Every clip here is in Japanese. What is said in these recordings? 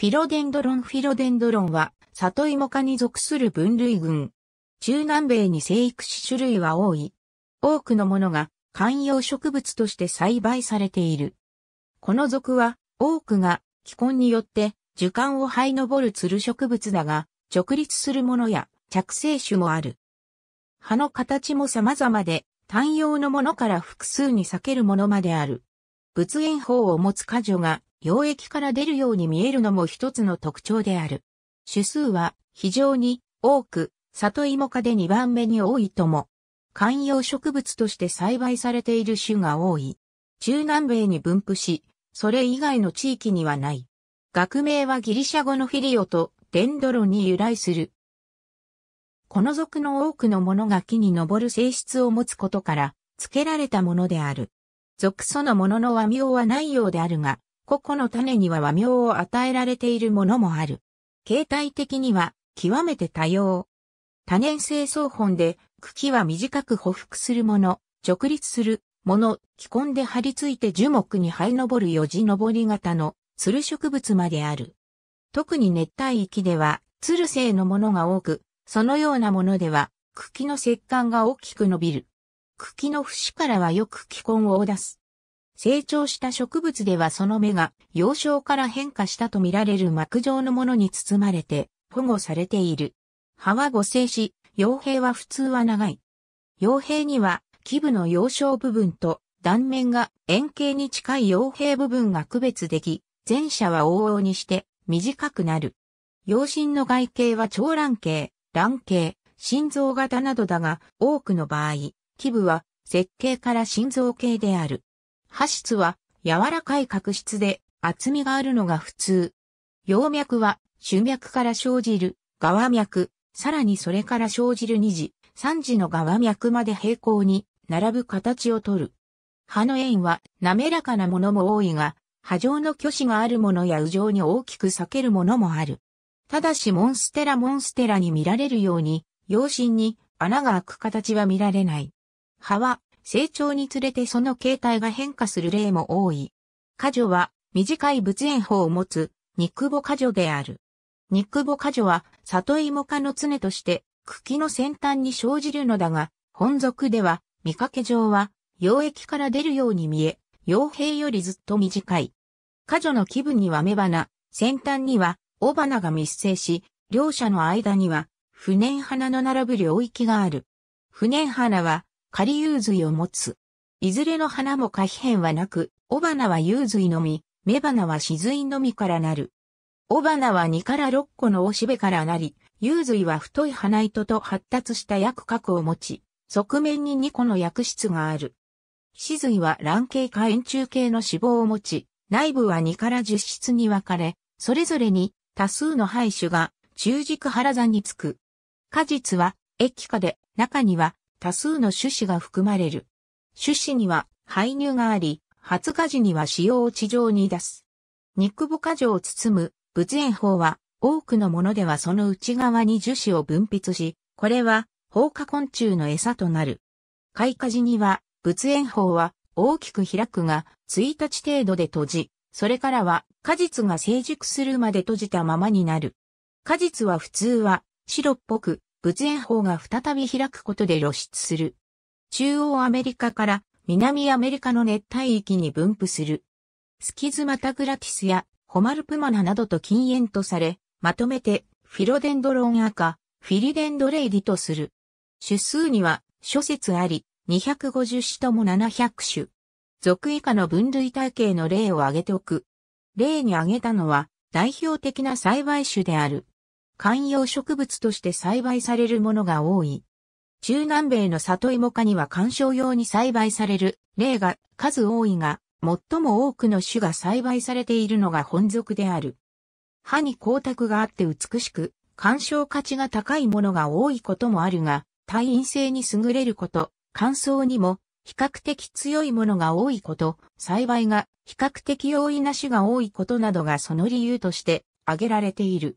フィロデンドロンフィロデンドロンは、里芋科に属する分類群。中南米に生育し種類は多い。多くのものが観葉植物として栽培されている。この属は多くが気根によって樹幹を這い登るつる植物だが、直立するものや着生種もある。葉の形も様々で、単葉のものから複数に裂けるものまである。仏言法を持つ果樹が溶液から出るように見えるのも一つの特徴である。種数は非常に多く、里芋科で2番目に多いとも、観葉植物として栽培されている種が多い。中南米に分布し、それ以外の地域にはない。学名はギリシャ語のフィリオとデンドロに由来する。この属の多くのものが木に登る性質を持つことから、付けられたものである。属そのものの和名はないようであるが、個々の種には和名を与えられているものもある。形態的には極めて多様。多年生双本で茎は短く匍匐するもの、直立するもの、気根で張り付いて樹木に生え登る四字登り型のつる植物まである。特に熱帯域では、鶴生性のものが多く、そのようなものでは、茎の石管が大きく伸びる。茎の節からはよく気根を出す。成長した植物ではその芽が幼少から変化したとみられる膜状のものに包まれて保護されている。葉は五星し、傭兵は普通は長い。傭兵には基部の幼少部分と断面が円形に近い傭兵部分が区別でき、前者は往々にして短くなる。養親の外形は長卵形、卵形、心臓型などだが、多くの場合、基部は設計から心臓系である。破質は柔らかい角質で厚みがあるのが普通。葉脈は主脈から生じる側脈、さらにそれから生じる二次、三次の側脈まで平行に並ぶ形をとる。葉の円は滑らかなものも多いが、波状の虚子があるものや右上に大きく裂けるものもある。ただしモンステラモンステラに見られるように、葉心に穴が開く形は見られない。葉は成長につれてその形態が変化する例も多い。果女は短い仏縁法を持つ肉母果女である。肉母果女は里芋科の常として茎の先端に生じるのだが、本属では見かけ上は溶液から出るように見え、傭兵よりずっと短い。果女の気分には雌花、先端には雄花が密生し、両者の間には不燃花の並ぶ領域がある。不燃花は仮融髄を持つ。いずれの花も可皮変はなく、雄花は融髄のみ、雌花は死髄のみからなる。雄花は2から6個の雄しべからなり、融髄は太い花糸と発達した薬核を持ち、側面に2個の薬室がある。死髄は卵形か円柱形の脂肪を持ち、内部は2から10室に分かれ、それぞれに多数の胚種が中軸腹座につく。果実は液化で、中には多数の種子が含まれる。種子には排乳があり、発芽時には使用を地上に出す。肉母果樹を包む物炎法は多くのものではその内側に樹脂を分泌し、これは放火昆虫の餌となる。開花時には物炎法は大きく開くが1日程度で閉じ、それからは果実が成熟するまで閉じたままになる。果実は普通は白っぽく物円法が再び開くことで露出する。中央アメリカから南アメリカの熱帯域に分布する。スキズマタグラティスやホマルプマナなどと禁煙とされ、まとめてフィロデンドロン赤、フィリデンドレイディとする。種数には諸説あり、250種とも700種。属以下の分類体系の例を挙げておく。例に挙げたのは代表的な栽培種である。観葉植物として栽培されるものが多い。中南米の里芋科には観賞用に栽培される例が数多いが、最も多くの種が栽培されているのが本属である。歯に光沢があって美しく、鑑賞価値が高いものが多いこともあるが、耐陰性に優れること、乾燥にも比較的強いものが多いこと、栽培が比較的容易な種が多いことなどがその理由として挙げられている。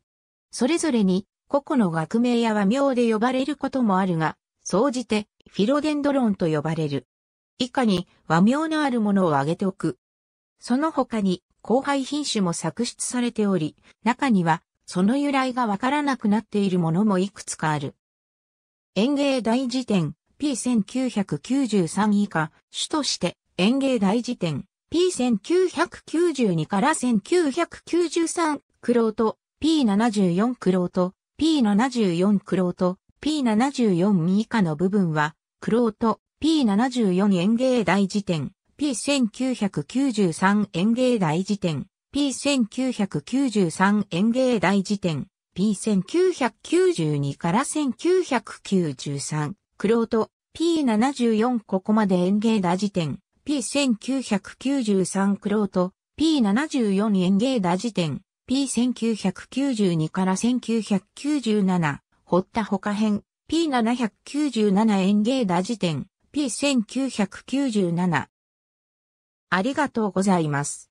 それぞれに個々の学名や和名で呼ばれることもあるが、総じてフィロデンドロンと呼ばれる。以下に和名のあるものを挙げておく。その他に後輩品種も作出されており、中にはその由来がわからなくなっているものもいくつかある。園芸大辞典 P1993 以下、主として園芸大辞典 P1992 から1993、クローと。P74 クロート、P74 クロート、P74 以下の部分は、クロート、P74 園芸大辞典、P1993 園芸大辞典、P1993 園芸大辞典、P1992 から1993、クロート、P74 ここまで園芸大辞典、P1993 クロート、P74 園芸大辞典、P1992 から1997、堀田他編、P797 演芸打辞典、P1997。ありがとうございます。